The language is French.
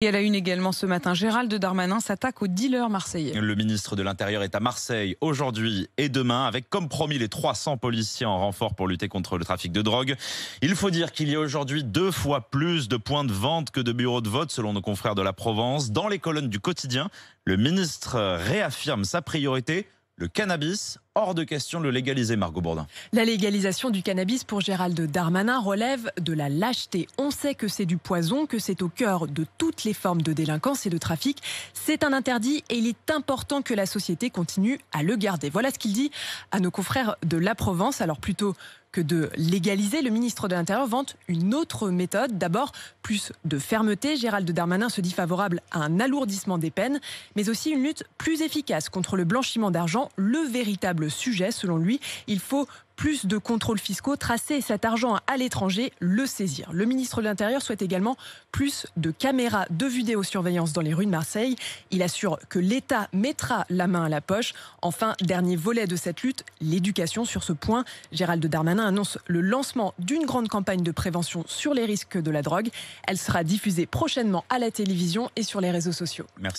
Et à la une également ce matin, Gérald Darmanin s'attaque aux dealers marseillais. Le ministre de l'Intérieur est à Marseille aujourd'hui et demain avec comme promis les 300 policiers en renfort pour lutter contre le trafic de drogue. Il faut dire qu'il y a aujourd'hui deux fois plus de points de vente que de bureaux de vote selon nos confrères de la Provence. Dans les colonnes du quotidien, le ministre réaffirme sa priorité le cannabis. Hors de question de le légaliser, Margot Bourdin. La légalisation du cannabis pour Gérald Darmanin relève de la lâcheté. On sait que c'est du poison, que c'est au cœur de toutes les formes de délinquance et de trafic. C'est un interdit et il est important que la société continue à le garder. Voilà ce qu'il dit à nos confrères de La Provence. Alors plutôt que de légaliser, le ministre de l'Intérieur vante une autre méthode. D'abord, plus de fermeté. Gérald Darmanin se dit favorable à un alourdissement des peines, mais aussi une lutte plus efficace contre le blanchiment d'argent, le véritable sujet selon lui. Il faut plus de contrôles fiscaux, tracer cet argent à l'étranger, le saisir. Le ministre de l'Intérieur souhaite également plus de caméras de vidéosurveillance dans les rues de Marseille. Il assure que l'État mettra la main à la poche. Enfin, dernier volet de cette lutte, l'éducation sur ce point. Gérald Darmanin annonce le lancement d'une grande campagne de prévention sur les risques de la drogue. Elle sera diffusée prochainement à la télévision et sur les réseaux sociaux. Merci.